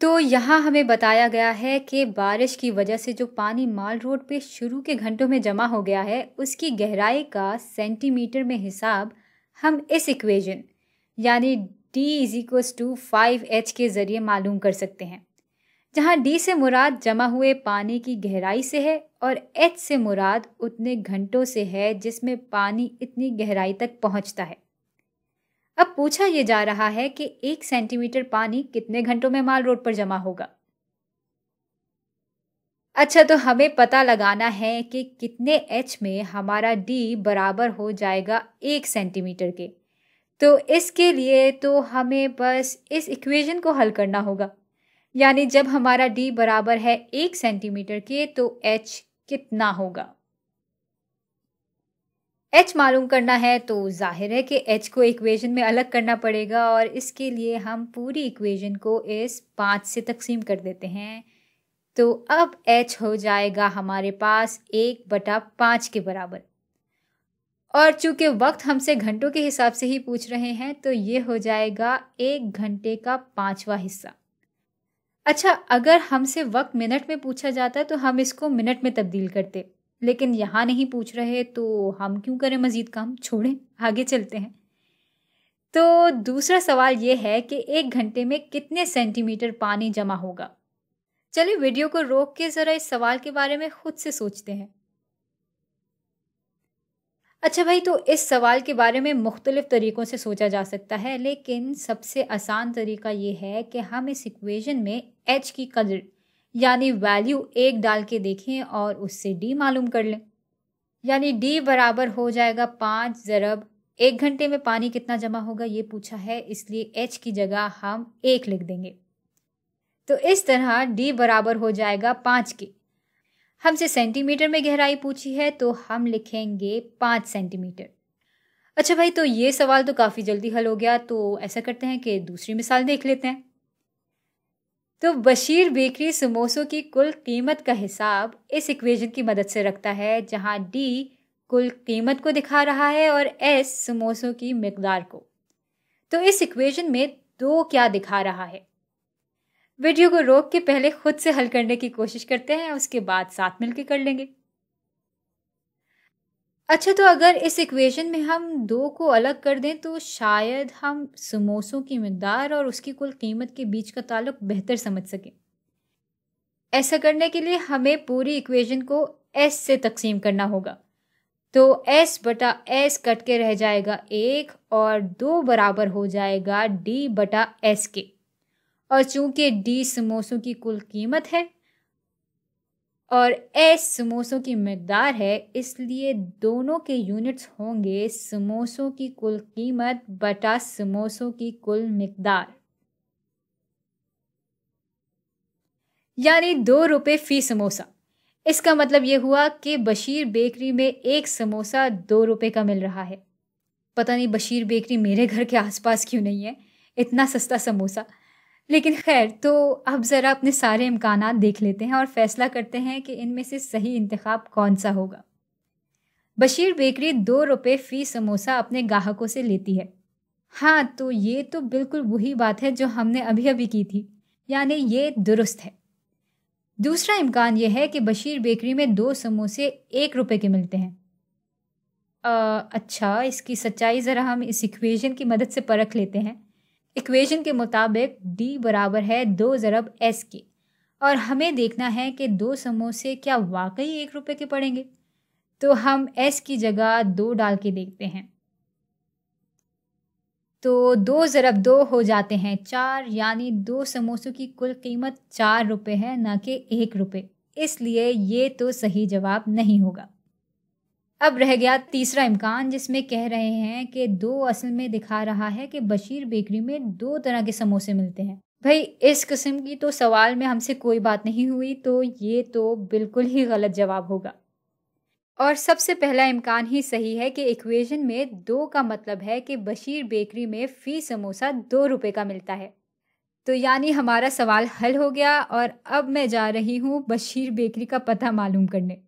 तो यहाँ हमें बताया गया है कि बारिश की वजह से जो पानी माल रोड पे शुरू के घंटों में जमा हो गया है उसकी गहराई का सेंटीमीटर में हिसाब हम इस इक्वेशन यानी d is equals to five H के ज़रिए मालूम कर सकते हैं जहाँ d से मुराद जमा हुए पानी की गहराई से है और h से मुराद उतने घंटों से है जिसमें पानी इतनी गहराई तक पहुँचता है अब पूछा यह जा रहा है कि एक सेंटीमीटर पानी कितने घंटों में माल रोड पर जमा होगा अच्छा तो हमें पता लगाना है कि कितने एच में हमारा डी बराबर हो जाएगा एक सेंटीमीटर के तो इसके लिए तो हमें बस इस इक्वेशन को हल करना होगा यानी जब हमारा डी बराबर है एक सेंटीमीटर के तो एच कितना होगा एच मालूम करना है तो जाहिर है कि एच को इक्वेशन में अलग करना पड़ेगा और इसके लिए हम पूरी इक्वेशन को इस पाँच से तकसीम कर देते हैं तो अब एच हो जाएगा हमारे पास एक बटा पाँच के बराबर और चूंकि वक्त हमसे घंटों के हिसाब से ही पूछ रहे हैं तो ये हो जाएगा एक घंटे का पाँचवा हिस्सा अच्छा अगर हमसे वक्त मिनट में पूछा जाता तो हम इसको मिनट में तब्दील करते लेकिन यहाँ नहीं पूछ रहे तो हम क्यों करें मज़ीद काम छोड़ें आगे चलते हैं तो दूसरा सवाल ये है कि एक घंटे में कितने सेंटीमीटर पानी जमा होगा चलिए वीडियो को रोक के ज़रा इस सवाल के बारे में खुद से सोचते हैं अच्छा भाई तो इस सवाल के बारे में मुख्तलिफ तरीक़ों से सोचा जा सकता है लेकिन सबसे आसान तरीका ये है कि हम इस इक्वेशन में एच की कदर यानी वैल्यू एक डाल के देखें और उससे डी मालूम कर लें यानी डी बराबर हो जाएगा पाँच ज़रब एक घंटे में पानी कितना जमा होगा ये पूछा है इसलिए एच की जगह हम एक लिख देंगे तो इस तरह डी बराबर हो जाएगा पाँच के हमसे सेंटीमीटर में गहराई पूछी है तो हम लिखेंगे पाँच सेंटीमीटर अच्छा भाई तो ये सवाल तो काफ़ी जल्दी हल हो गया तो ऐसा करते हैं कि दूसरी मिसाल देख लेते हैं तो बशीर बेकरी समोसों की कुल कीमत का हिसाब इस इक्वेशन की मदद से रखता है जहां डी कुल कीमत को दिखा रहा है और एस समोसों की मकदार को तो इस इक्वेशन में दो क्या दिखा रहा है वीडियो को रोक के पहले खुद से हल करने की कोशिश करते हैं उसके बाद साथ मिलकर कर लेंगे अच्छा तो अगर इस इक्वेशन में हम दो को अलग कर दें तो शायद हम समोसों की मकदार और उसकी कुल कीमत के बीच का ताल्लुक बेहतर समझ सकें ऐसा करने के लिए हमें पूरी इक्वेशन को एस से तकसीम करना होगा तो एस बटा एस कट के रह जाएगा एक और दो बराबर हो जाएगा डी बटा एस के और चूंकि डी समोसों की कुल कीमत है और एस समोसों की मकदार है इसलिए दोनों के यूनिट्स होंगे समोसों की कुल कीमत बटा समोसों की कुल मकदार यानी दो रुपये फ़ी समोसा इसका मतलब ये हुआ कि बशीर बेकरी में एक समोसा दो रुपये का मिल रहा है पता नहीं बशीर बेकरी मेरे घर के आसपास क्यों नहीं है इतना सस्ता समोसा लेकिन खैर तो अब ज़रा अपने सारे इम्कान देख लेते हैं और फ़ैसला करते हैं कि इनमें से सही इंतखब कौन सा होगा बशीर बेकरी दो रुपये फ़ी समोसा अपने ग्राहकों से लेती है हाँ तो ये तो बिल्कुल वही बात है जो हमने अभी अभी की थी यानी ये दुरुस्त है दूसरा इम्कान यह है कि बशीर बेकरी में दो समोसे एक रुपये के मिलते हैं आ, अच्छा इसकी सच्चाई ज़रा हम इस इक्वेशन की मदद से परख लेते हैं इक्वेशन के मुताबिक डी बराबर है दो ज़रब एस के और हमें देखना है कि दो समोसे क्या वाकई एक रुपये के पड़ेंगे तो हम एस की जगह दो डाल के देखते हैं तो दो ज़रब दो हो जाते हैं चार यानी दो समोसों की कुल कीमत चार रुपये है ना कि एक रुपये इसलिए ये तो सही जवाब नहीं होगा अब रह गया तीसरा इम्कान जिसमें कह रहे हैं कि दो असल में दिखा रहा है कि बशीर बेकरी में दो तरह के समोसे मिलते हैं भाई इस किस्म की तो सवाल में हमसे कोई बात नहीं हुई तो ये तो बिल्कुल ही गलत जवाब होगा और सबसे पहला इम्कान ही सही है कि इक्वेशन में दो का मतलब है कि बशीर बेकरी में फ़ी समोसा दो रुपये का मिलता है तो यानी हमारा सवाल हल हो गया और अब मैं जा रही हूँ बशीर बेकरी का पता मालूम करने